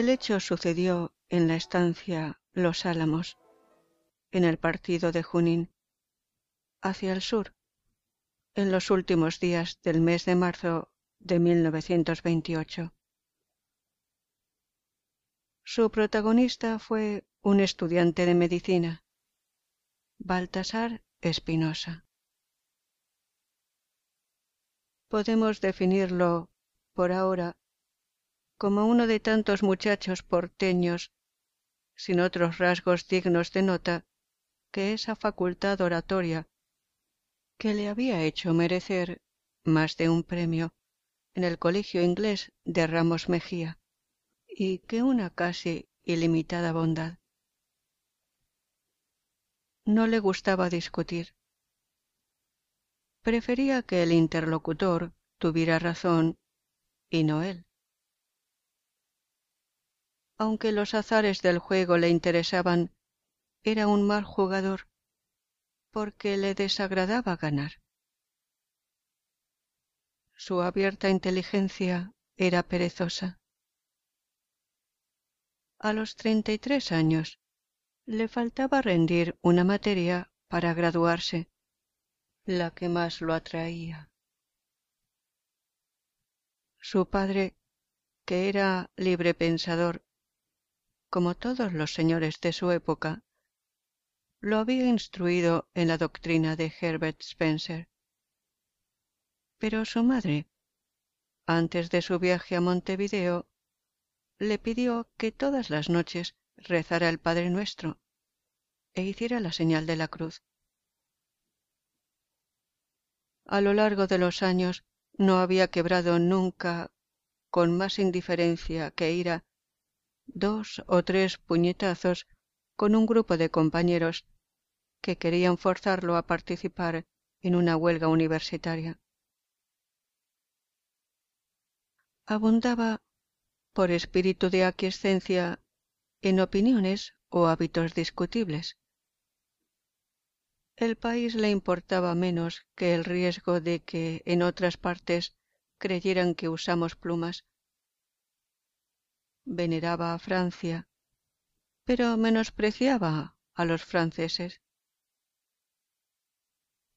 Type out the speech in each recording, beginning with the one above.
El hecho sucedió en la estancia Los Álamos, en el partido de Junín, hacia el sur, en los últimos días del mes de marzo de 1928. Su protagonista fue un estudiante de medicina, Baltasar Espinosa. Podemos definirlo, por ahora, como uno de tantos muchachos porteños sin otros rasgos dignos de nota que esa facultad oratoria que le había hecho merecer más de un premio en el colegio inglés de Ramos Mejía y que una casi ilimitada bondad. No le gustaba discutir. Prefería que el interlocutor tuviera razón y no él aunque los azares del juego le interesaban, era un mal jugador, porque le desagradaba ganar. Su abierta inteligencia era perezosa. A los treinta y tres años le faltaba rendir una materia para graduarse, la que más lo atraía. Su padre, que era libre pensador, como todos los señores de su época, lo había instruido en la doctrina de Herbert Spencer. Pero su madre, antes de su viaje a Montevideo, le pidió que todas las noches rezara el Padre Nuestro e hiciera la señal de la cruz. A lo largo de los años no había quebrado nunca con más indiferencia que ira dos o tres puñetazos con un grupo de compañeros que querían forzarlo a participar en una huelga universitaria. Abundaba, por espíritu de aquiescencia, en opiniones o hábitos discutibles. El país le importaba menos que el riesgo de que en otras partes creyeran que usamos plumas veneraba a Francia, pero menospreciaba a los franceses.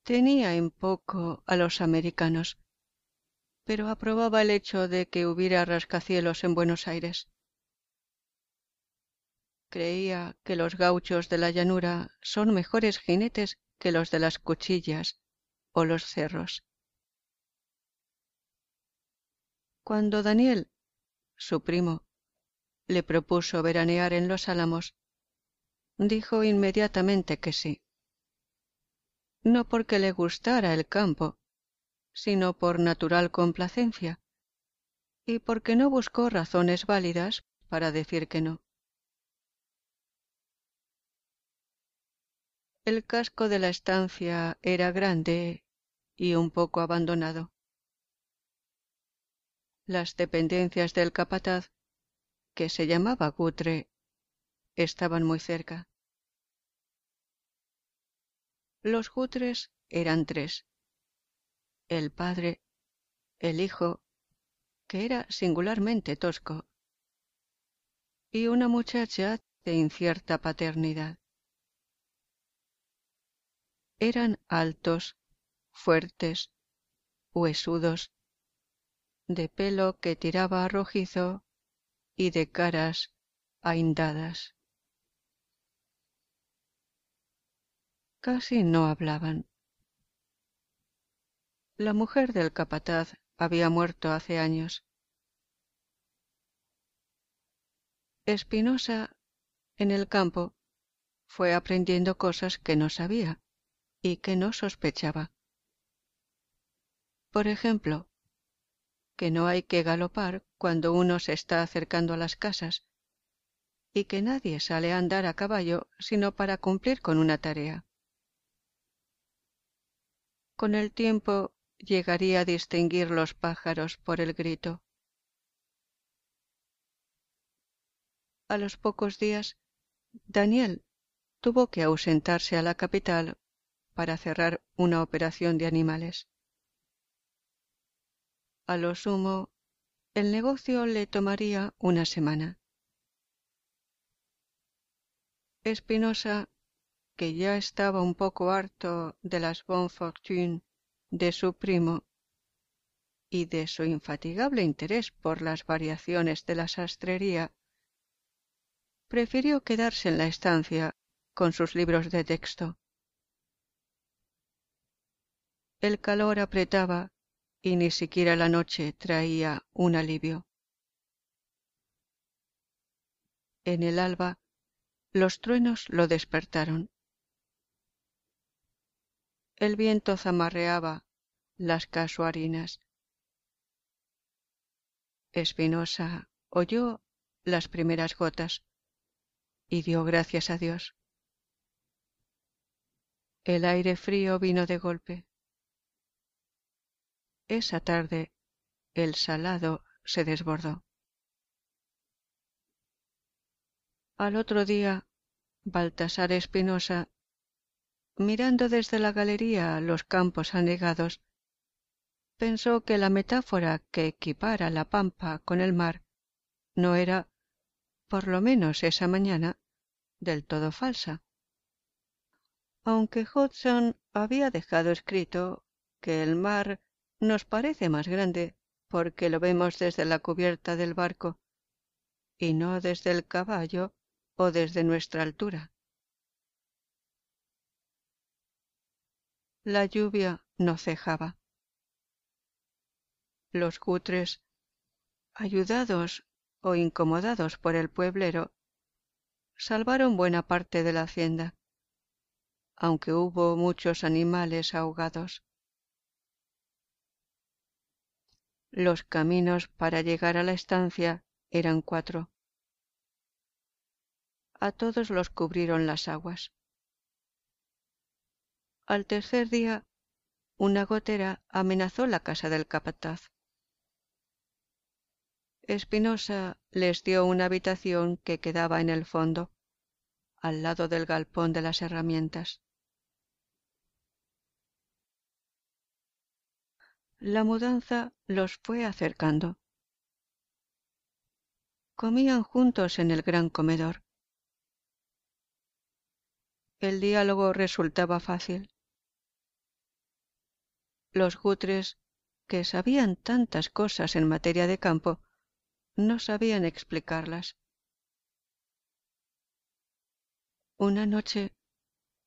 Tenía en poco a los americanos, pero aprobaba el hecho de que hubiera rascacielos en Buenos Aires. Creía que los gauchos de la llanura son mejores jinetes que los de las cuchillas o los cerros. Cuando Daniel, su primo, le propuso veranear en Los Álamos, dijo inmediatamente que sí. No porque le gustara el campo, sino por natural complacencia, y porque no buscó razones válidas para decir que no. El casco de la estancia era grande y un poco abandonado. Las dependencias del capataz que se llamaba Gutre, estaban muy cerca. Los Gutres eran tres. El padre, el hijo, que era singularmente tosco, y una muchacha de incierta paternidad. Eran altos, fuertes, huesudos, de pelo que tiraba rojizo y de caras ahindadas. Casi no hablaban. La mujer del capataz había muerto hace años. Espinosa, en el campo, fue aprendiendo cosas que no sabía y que no sospechaba. Por ejemplo, que no hay que galopar cuando uno se está acercando a las casas y que nadie sale a andar a caballo sino para cumplir con una tarea. Con el tiempo llegaría a distinguir los pájaros por el grito. A los pocos días, Daniel tuvo que ausentarse a la capital para cerrar una operación de animales lo sumo, el negocio le tomaría una semana. Espinosa, que ya estaba un poco harto de las bon fortunes de su primo y de su infatigable interés por las variaciones de la sastrería, prefirió quedarse en la estancia con sus libros de texto. El calor apretaba y ni siquiera la noche traía un alivio. En el alba, los truenos lo despertaron. El viento zamarreaba las casuarinas. Espinosa oyó las primeras gotas y dio gracias a Dios. El aire frío vino de golpe. Esa tarde el Salado se desbordó. Al otro día, Baltasar Espinosa, mirando desde la galería los campos anegados, pensó que la metáfora que equipara la pampa con el mar no era, por lo menos esa mañana, del todo falsa. Aunque Hudson había dejado escrito que el mar nos parece más grande porque lo vemos desde la cubierta del barco y no desde el caballo o desde nuestra altura. La lluvia no cejaba. Los cutres, ayudados o incomodados por el pueblero, salvaron buena parte de la hacienda, aunque hubo muchos animales ahogados. los caminos para llegar a la estancia eran cuatro a todos los cubrieron las aguas al tercer día una gotera amenazó la casa del capataz espinosa les dio una habitación que quedaba en el fondo al lado del galpón de las herramientas la mudanza los fue acercando comían juntos en el gran comedor el diálogo resultaba fácil los gutres que sabían tantas cosas en materia de campo no sabían explicarlas una noche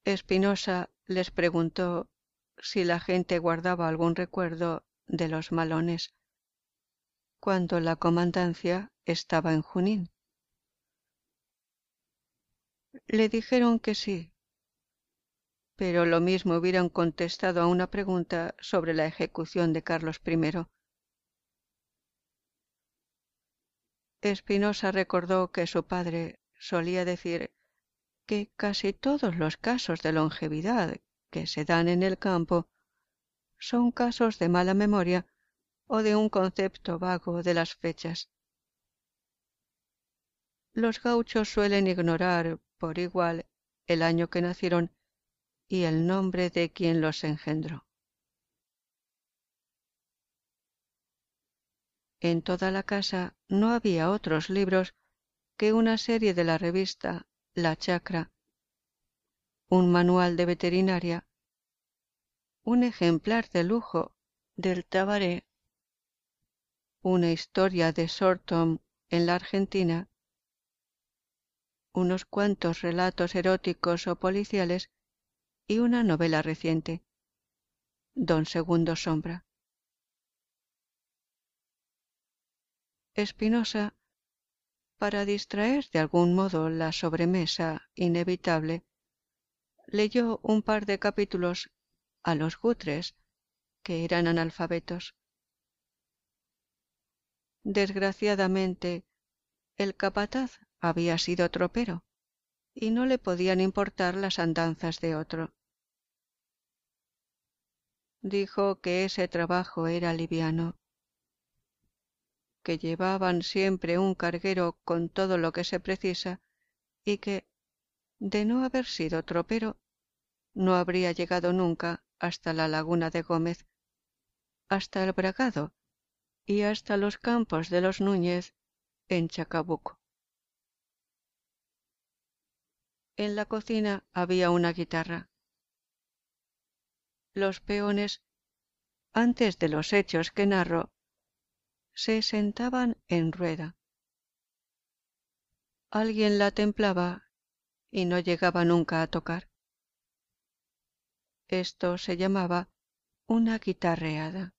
espinosa les preguntó si la gente guardaba algún recuerdo de los Malones, cuando la comandancia estaba en Junín. Le dijeron que sí, pero lo mismo hubieran contestado a una pregunta sobre la ejecución de Carlos I. Espinosa recordó que su padre solía decir que casi todos los casos de longevidad que se dan en el campo son casos de mala memoria o de un concepto vago de las fechas los gauchos suelen ignorar por igual el año que nacieron y el nombre de quien los engendró en toda la casa no había otros libros que una serie de la revista la chacra un manual de veterinaria un ejemplar de lujo del Tabaré, una historia de Sortom en la Argentina, unos cuantos relatos eróticos o policiales y una novela reciente, Don Segundo Sombra. Espinosa, para distraer de algún modo la sobremesa inevitable, leyó un par de capítulos a los gutres que eran analfabetos. Desgraciadamente, el capataz había sido tropero, y no le podían importar las andanzas de otro. Dijo que ese trabajo era liviano, que llevaban siempre un carguero con todo lo que se precisa y que, de no haber sido tropero, no habría llegado nunca hasta la laguna de gómez hasta el bragado y hasta los campos de los núñez en chacabuco en la cocina había una guitarra los peones antes de los hechos que narro se sentaban en rueda alguien la templaba y no llegaba nunca a tocar esto se llamaba una guitarreada.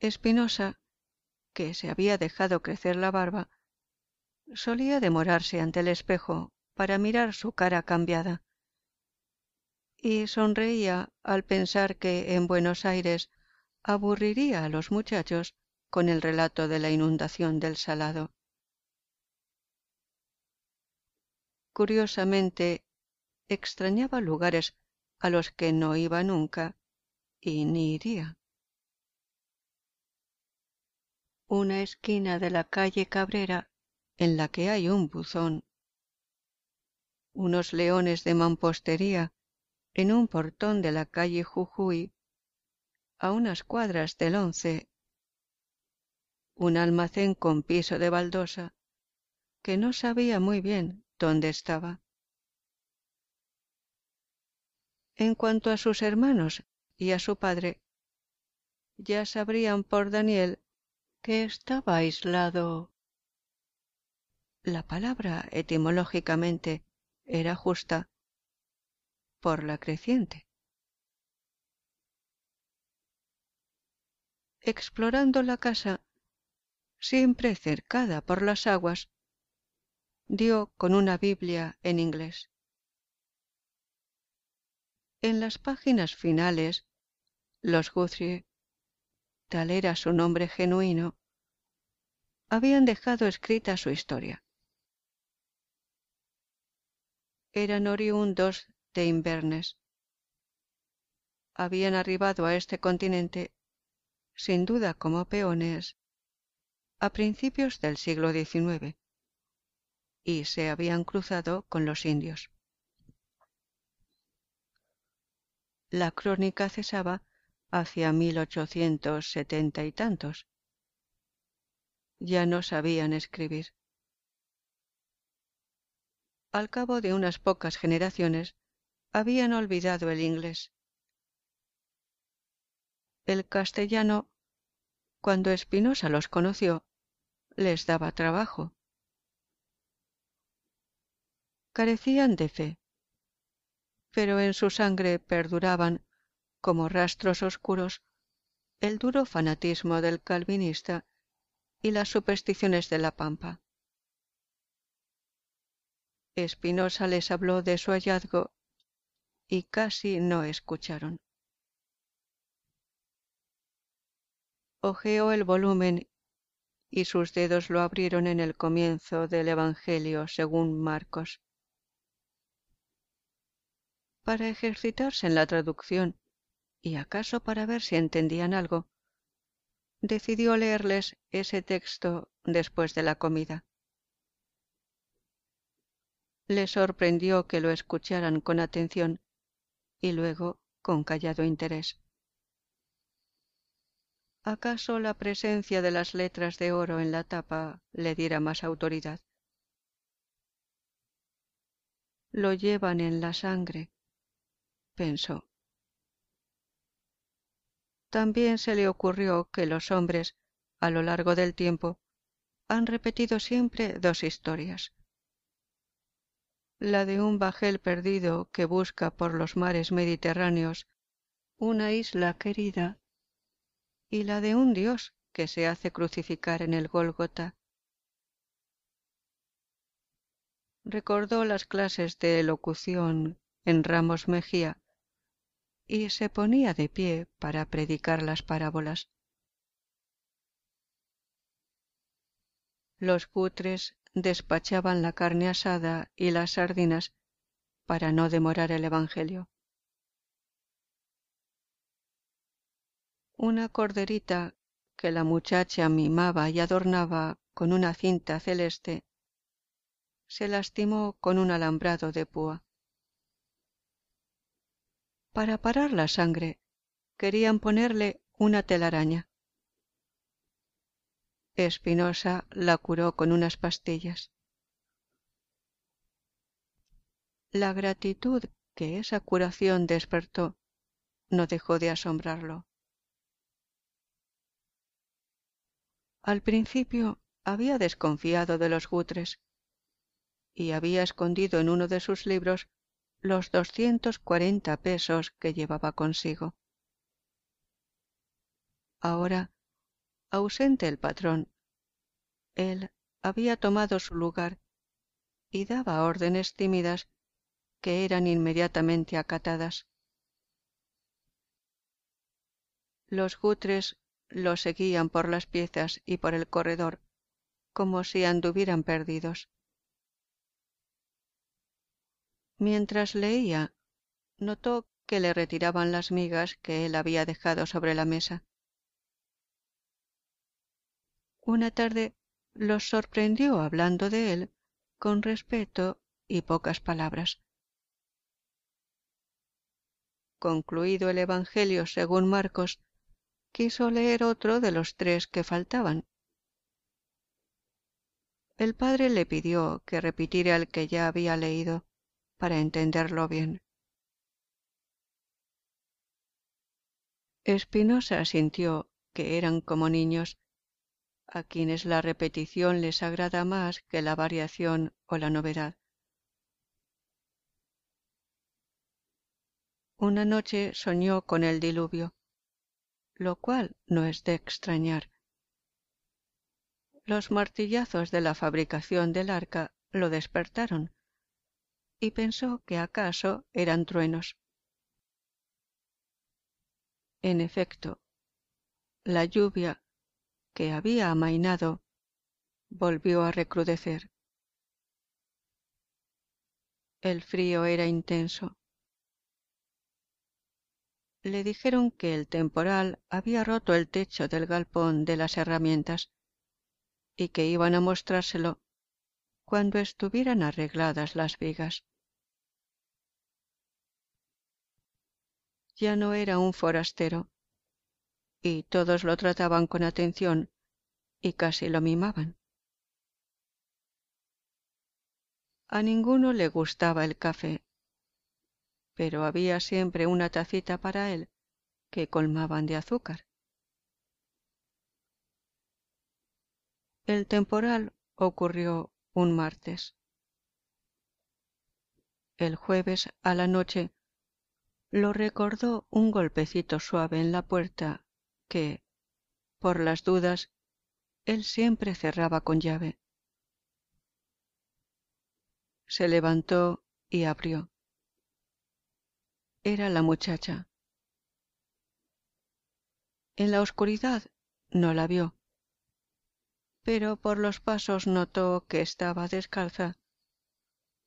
Espinosa, que se había dejado crecer la barba, solía demorarse ante el espejo para mirar su cara cambiada y sonreía al pensar que en Buenos Aires aburriría a los muchachos con el relato de la inundación del Salado. Curiosamente, extrañaba lugares a los que no iba nunca y ni iría. Una esquina de la calle Cabrera en la que hay un buzón, unos leones de mampostería en un portón de la calle Jujuy, a unas cuadras del once, un almacén con piso de baldosa que no sabía muy bien dónde estaba En cuanto a sus hermanos y a su padre, ya sabrían por Daniel que estaba aislado. La palabra etimológicamente era justa por la creciente. Explorando la casa, siempre cercada por las aguas, dio con una Biblia en inglés. En las páginas finales, los Guthrie, tal era su nombre genuino, habían dejado escrita su historia. Eran oriundos de Inverness. Habían arribado a este continente, sin duda como peones, a principios del siglo XIX, y se habían cruzado con los indios. la crónica cesaba hacia mil ochocientos setenta y tantos. Ya no sabían escribir. Al cabo de unas pocas generaciones, habían olvidado el inglés. El castellano, cuando Espinosa los conoció, les daba trabajo. Carecían de fe pero en su sangre perduraban, como rastros oscuros, el duro fanatismo del calvinista y las supersticiones de la pampa. Espinosa les habló de su hallazgo y casi no escucharon. Ojeó el volumen y sus dedos lo abrieron en el comienzo del Evangelio según Marcos para ejercitarse en la traducción y acaso para ver si entendían algo, decidió leerles ese texto después de la comida. Le sorprendió que lo escucharan con atención y luego con callado interés. ¿Acaso la presencia de las letras de oro en la tapa le diera más autoridad? Lo llevan en la sangre, también se le ocurrió que los hombres, a lo largo del tiempo, han repetido siempre dos historias. La de un bajel perdido que busca por los mares mediterráneos una isla querida y la de un dios que se hace crucificar en el Gólgota. Recordó las clases de elocución en Ramos Mejía y se ponía de pie para predicar las parábolas. Los cutres despachaban la carne asada y las sardinas para no demorar el Evangelio. Una corderita que la muchacha mimaba y adornaba con una cinta celeste se lastimó con un alambrado de púa para parar la sangre querían ponerle una telaraña espinosa la curó con unas pastillas la gratitud que esa curación despertó no dejó de asombrarlo al principio había desconfiado de los gutres y había escondido en uno de sus libros los doscientos cuarenta pesos que llevaba consigo. Ahora, ausente el patrón, él había tomado su lugar y daba órdenes tímidas que eran inmediatamente acatadas. Los gutres lo seguían por las piezas y por el corredor, como si anduvieran perdidos mientras leía notó que le retiraban las migas que él había dejado sobre la mesa una tarde los sorprendió hablando de él con respeto y pocas palabras concluido el evangelio según marcos quiso leer otro de los tres que faltaban el padre le pidió que repitiera el que ya había leído para entenderlo bien. Espinosa sintió que eran como niños a quienes la repetición les agrada más que la variación o la novedad. Una noche soñó con el diluvio, lo cual no es de extrañar. Los martillazos de la fabricación del arca lo despertaron y pensó que acaso eran truenos. En efecto, la lluvia, que había amainado, volvió a recrudecer. El frío era intenso. Le dijeron que el temporal había roto el techo del galpón de las herramientas y que iban a mostrárselo cuando estuvieran arregladas las vigas. ya no era un forastero y todos lo trataban con atención y casi lo mimaban. A ninguno le gustaba el café, pero había siempre una tacita para él que colmaban de azúcar. El temporal ocurrió un martes. El jueves a la noche lo recordó un golpecito suave en la puerta que por las dudas él siempre cerraba con llave se levantó y abrió era la muchacha en la oscuridad no la vio pero por los pasos notó que estaba descalza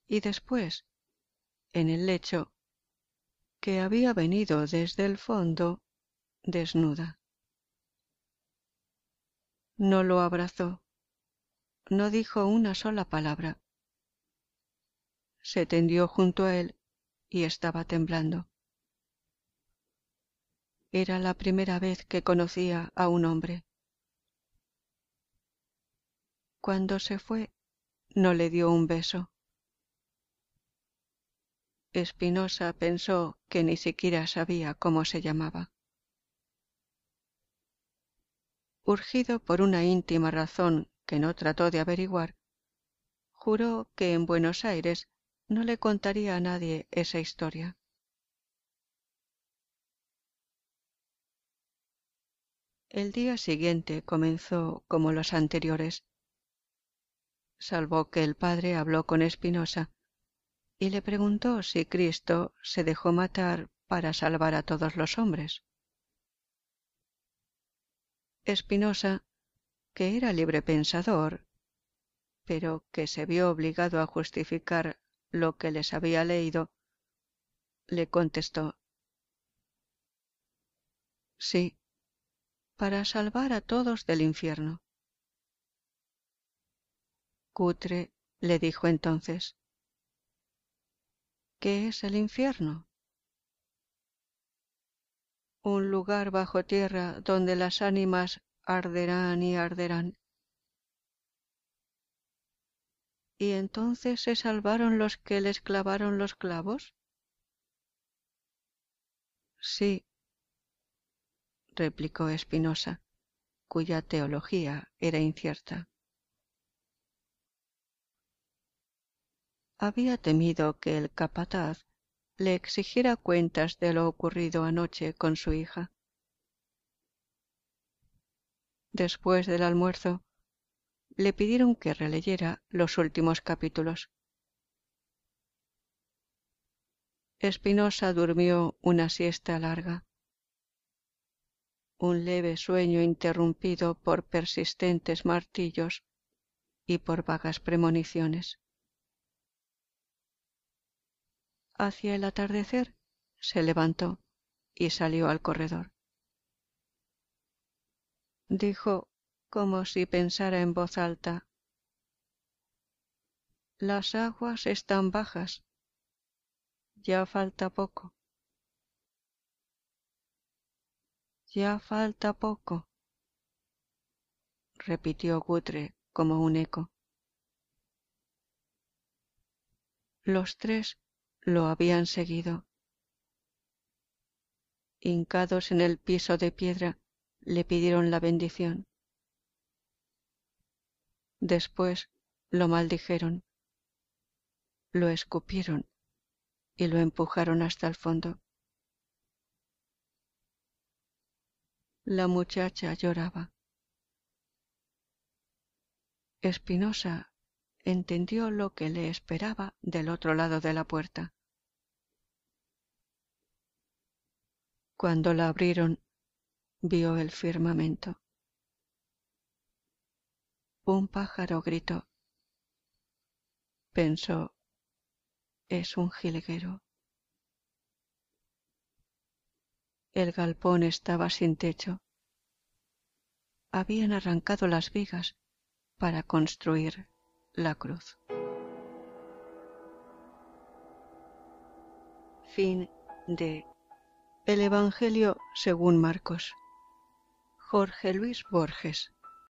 y después en el lecho que había venido desde el fondo desnuda. No lo abrazó, no dijo una sola palabra. Se tendió junto a él y estaba temblando. Era la primera vez que conocía a un hombre. Cuando se fue, no le dio un beso. Espinosa pensó que ni siquiera sabía cómo se llamaba. Urgido por una íntima razón que no trató de averiguar, juró que en Buenos Aires no le contaría a nadie esa historia. El día siguiente comenzó como los anteriores, salvo que el padre habló con Espinosa y le preguntó si Cristo se dejó matar para salvar a todos los hombres. Espinosa, que era libre pensador, pero que se vio obligado a justificar lo que les había leído, le contestó Sí, para salvar a todos del infierno. Cutre le dijo entonces ¿Qué es el infierno? Un lugar bajo tierra donde las ánimas arderán y arderán. ¿Y entonces se salvaron los que les clavaron los clavos? Sí, replicó Espinosa, cuya teología era incierta. había temido que el capataz le exigiera cuentas de lo ocurrido anoche con su hija después del almuerzo le pidieron que releyera los últimos capítulos espinosa durmió una siesta larga un leve sueño interrumpido por persistentes martillos y por vagas premoniciones hacia el atardecer, se levantó y salió al corredor. Dijo como si pensara en voz alta. Las aguas están bajas. Ya falta poco. Ya falta poco, repitió Gutre como un eco. Los tres lo habían seguido. Hincados en el piso de piedra, le pidieron la bendición. Después lo maldijeron, lo escupieron y lo empujaron hasta el fondo. La muchacha lloraba. Espinosa entendió lo que le esperaba del otro lado de la puerta. cuando la abrieron vio el firmamento. Un pájaro gritó. Pensó, es un jilguero. El galpón estaba sin techo. Habían arrancado las vigas para construir la cruz. Fin de el Evangelio según Marcos. Jorge Luis Borges.